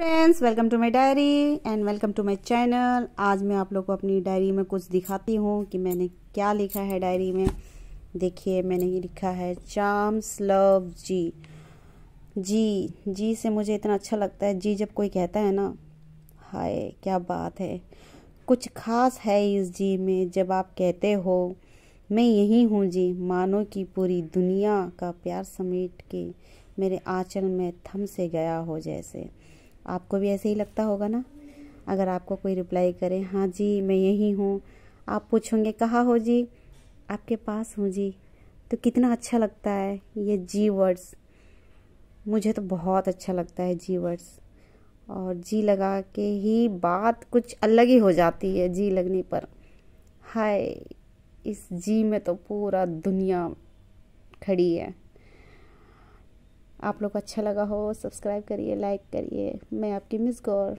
friends welcome to my diary and welcome to my channel आज मैं आप लोग को अपनी डायरी में कुछ दिखाती हूँ कि मैंने क्या लिखा है डायरी में देखिए मैंने ये लिखा है चाम्स लव जी जी जी से मुझे इतना अच्छा लगता है जी जब कोई कहता है ना हाय क्या बात है कुछ खास है इस जी में जब आप कहते हो मैं यही हूँ जी मानो कि पूरी दुनिया का प्यार समेट के मेरे आँचल में थम से गया हो जैसे आपको भी ऐसे ही लगता होगा ना अगर आपको कोई रिप्लाई करे हाँ जी मैं यही हूँ आप पूछोगे कहाँ हो जी आपके पास हूँ जी तो कितना अच्छा लगता है ये जी वर्ड्स मुझे तो बहुत अच्छा लगता है जी वर्ड्स और जी लगा के ही बात कुछ अलग ही हो जाती है जी लगने पर हाय इस जी में तो पूरा दुनिया खड़ी है आप लोग अच्छा लगा हो सब्सक्राइब करिए लाइक करिए मैं आपकी मिस गौर